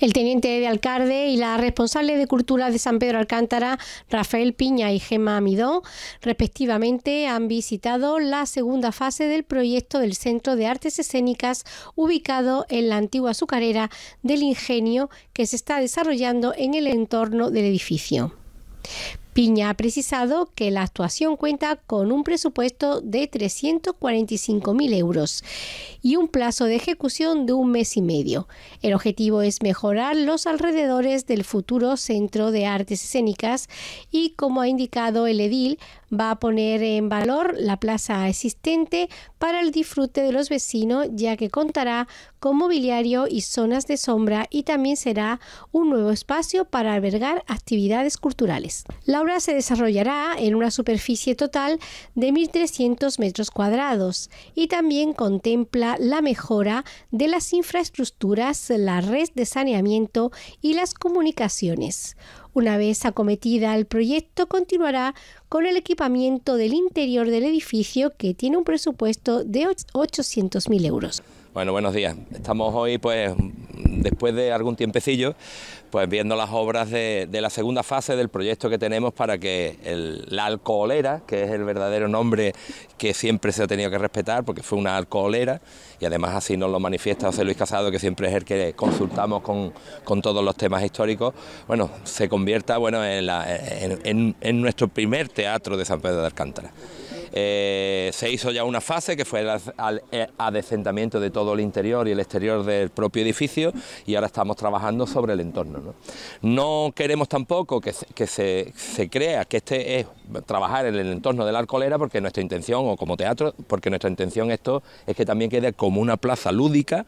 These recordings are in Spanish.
El teniente de alcalde y la responsable de cultura de San Pedro Alcántara, Rafael Piña y Gema Amidó, respectivamente, han visitado la segunda fase del proyecto del Centro de Artes Escénicas ubicado en la antigua azucarera del Ingenio que se está desarrollando en el entorno del edificio. Piña ha precisado que la actuación cuenta con un presupuesto de 345.000 euros y un plazo de ejecución de un mes y medio. El objetivo es mejorar los alrededores del futuro Centro de Artes Escénicas y, como ha indicado el edil, va a poner en valor la plaza existente para el disfrute de los vecinos, ya que contará con mobiliario y zonas de sombra y también será un nuevo espacio para albergar actividades culturales se desarrollará en una superficie total de 1.300 metros cuadrados y también contempla la mejora de las infraestructuras, la red de saneamiento y las comunicaciones. Una vez acometida el proyecto, continuará con el equipamiento del interior del edificio que tiene un presupuesto de 800.000 euros. Bueno, buenos días. Estamos hoy, pues, después de algún tiempecillo, pues viendo las obras de, la segunda fase del proyecto que tenemos para que la alcoholera, que es el verdadero nombre que siempre se ha tenido que respetar, porque fue una alcoholera, y además así nos lo manifiesta José Luis Casado, que siempre es el que consultamos con, todos los temas históricos, bueno, se convierta bueno, en nuestro primer teatro de San Pedro de Alcántara. Eh, se hizo ya una fase que fue el eh, adecentamiento de todo el interior y el exterior del propio edificio y ahora estamos trabajando sobre el entorno. No, queremos tampoco que, se, se crea que este es trabajar en el entorno de la Alcolera porque nuestra intención, o como teatro, porque nuestra intención esto es que también quede como una plaza lúdica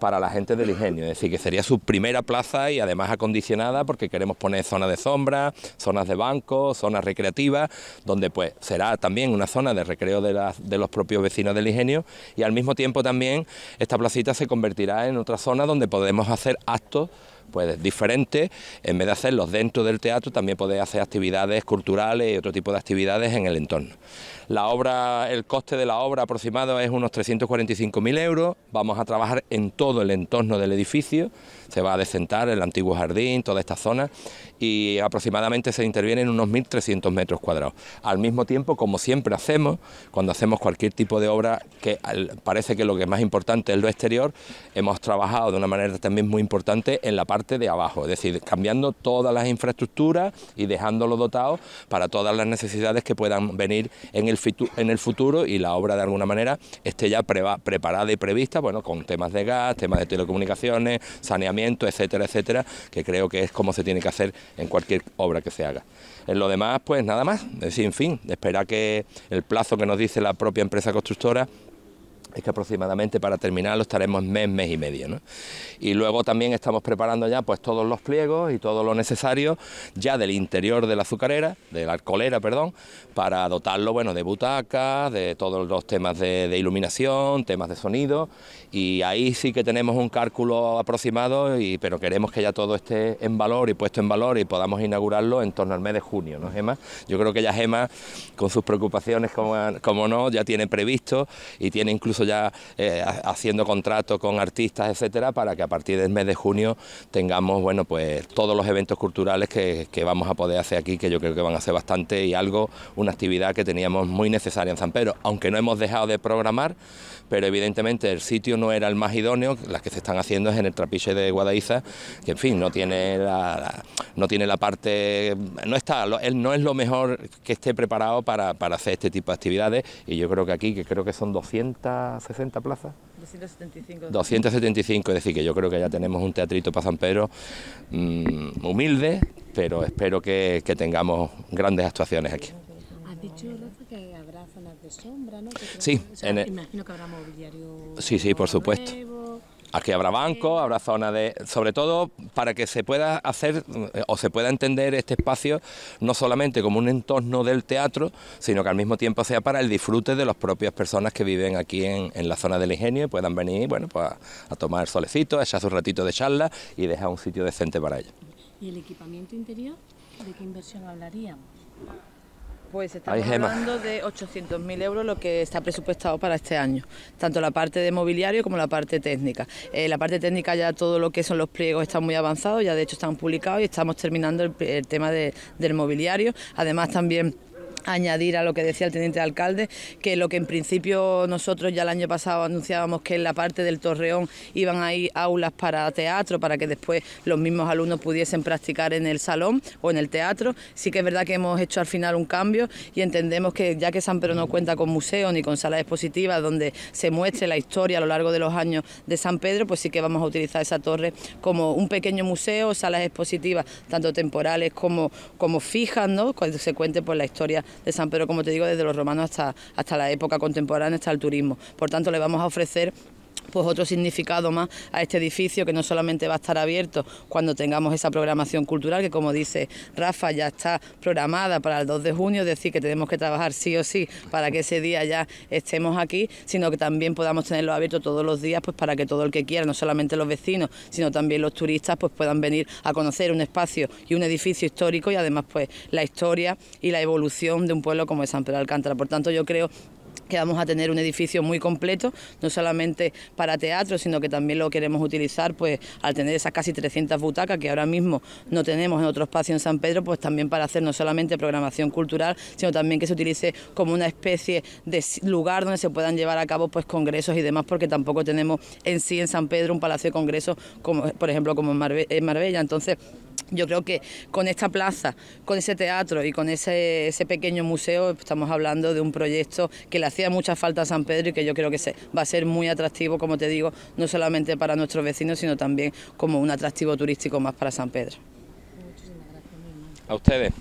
para la gente del ingenio, es decir, que sería su primera plaza y además acondicionada porque queremos poner zonas de sombra, zonas de banco, zonas recreativas, donde pues será también una zona de recreo de, los propios vecinos del ingenio y al mismo tiempo también esta placita se convertirá en otra zona donde podemos hacer actos pues diferentes, en vez de hacerlos dentro del teatro, también podéis hacer actividades culturales y otro tipo de actividades en el entorno. La obra, el coste de la obra aproximado es unos 345.000 euros. Vamos a trabajar en todo el entorno del edificio. Se va a descentar el antiguo jardín, toda esta zona y aproximadamente se intervienen unos 1.300 metros cuadrados. Al mismo tiempo, como siempre hacemos, cuando hacemos cualquier tipo de obra que parece que lo que es más importante es lo exterior, hemos trabajado de una manera también muy importante en la parte de abajo, es decir, cambiando todas las infraestructuras y dejándolo dotado para todas las necesidades que puedan venir en el en el futuro y la obra de alguna manera esté ya preparada y prevista, bueno, con temas de gas, temas de telecomunicaciones, saneamiento, etcétera, etcétera, que creo que es como se tiene que hacer en cualquier obra que se haga. En lo demás, pues nada más, sin fin, espera que el plazo que nos dice la propia empresa constructora es que aproximadamente para terminarlo estaremos mes, mes y medio. ¿no? Y luego también estamos preparando ya pues todos los pliegos y todo lo necesario ya del interior de la azucarera, de la alcoholera, perdón, para dotarlo bueno, de butacas, de todos los temas de, iluminación, temas de sonido. Y ahí sí que tenemos un cálculo aproximado, y, pero queremos que ya todo esté en valor y puesto en valor y podamos inaugurarlo en torno al mes de junio, ¿no, Gema? Yo creo que ya Gema, con sus preocupaciones como, como no, ya tiene previsto y tiene incluso ya eh, haciendo contrato con artistas, etcétera, para que a partir del mes de junio tengamos, bueno, pues todos los eventos culturales que, vamos a poder hacer aquí, que yo creo que van a ser bastante y algo, una actividad que teníamos muy necesaria en San Pedro, aunque no hemos dejado de programar, pero evidentemente el sitio no era el más idóneo, las que se están haciendo es en el trapiche de Guadaiza, que en fin, no tiene la, no tiene la parte, no está, no es lo mejor que esté preparado para, para hacer este tipo de actividades y yo creo que aquí, que creo que son 200 60 plazas. 275. 275, es decir, que yo creo que ya tenemos un teatrito para San Pedro mm, humilde, pero espero que, tengamos grandes actuaciones aquí ¿Has dicho, que habrá zonas de sombra, ¿no? sí, en el... imagino que habrá mobiliario. Sí, sí, por supuesto. Aquí habrá banco, habrá zona de... Sobre todo para que se pueda hacer eh, o se pueda entender este espacio no solamente como un entorno del teatro, sino que al mismo tiempo sea para el disfrute de las propias personas que viven aquí en, la zona del ingenio y puedan venir bueno, pues a, tomar solecito, a echar su ratito de charla y dejar un sitio decente para ellos. ¿Y el equipamiento interior? ¿De qué inversión hablaríamos? Pues estamos hablando de 800.000 euros lo que está presupuestado para este año, tanto la parte de mobiliario como la parte técnica. Eh, la parte técnica ya todo lo que son los pliegos está muy avanzado, ya de hecho están publicados y estamos terminando el, tema del mobiliario. Además también añadir a lo que decía el teniente alcalde, que lo que en principio nosotros ya el año pasado anunciábamos que en la parte del Torreón iban a ir aulas para teatro, para que después los mismos alumnos pudiesen practicar en el salón o en el teatro. Sí que es verdad que hemos hecho al final un cambio y entendemos que ya que San Pedro no cuenta con museo ni con salas expositivas donde se muestre la historia a lo largo de los años de San Pedro, pues sí que vamos a utilizar esa torre como un pequeño museo, salas expositivas, tanto temporales como, como fijas, ¿no? cuando se cuente por pues, la historia de San Pedro, como te digo, desde los romanos hasta, hasta la época contemporánea, hasta el turismo. Por tanto, le vamos a ofrecer pues otro significado más a este edificio que no solamente va a estar abierto cuando tengamos esa programación cultural que como dice Rafa ya está programada para el 2 de junio, es decir que tenemos que trabajar sí o sí para que ese día ya estemos aquí, sino que también podamos tenerlo abierto todos los días pues para que todo el que quiera, no solamente los vecinos, sino también los turistas pues puedan venir a conocer un espacio y un edificio histórico y además pues la historia y la evolución de un pueblo como es San Pedro de Alcántara. Por tanto, yo creo que vamos a tener un edificio muy completo, no solamente para teatro, sino que también lo queremos utilizar pues al tener esas casi 300 butacas que ahora mismo no tenemos en otro espacio en San Pedro, pues también para hacer no solamente programación cultural, sino también que se utilice como una especie de lugar donde se puedan llevar a cabo pues congresos y demás, porque tampoco tenemos en sí en San Pedro un palacio de congresos como por ejemplo como en, Marbella, entonces yo creo que con esta plaza, con ese teatro y con ese, pequeño museo estamos hablando de un proyecto que le hacía mucha falta a San Pedro y que yo creo que se, va a ser muy atractivo, como te digo, no solamente para nuestros vecinos, sino también como un atractivo turístico más para San Pedro. A ustedes.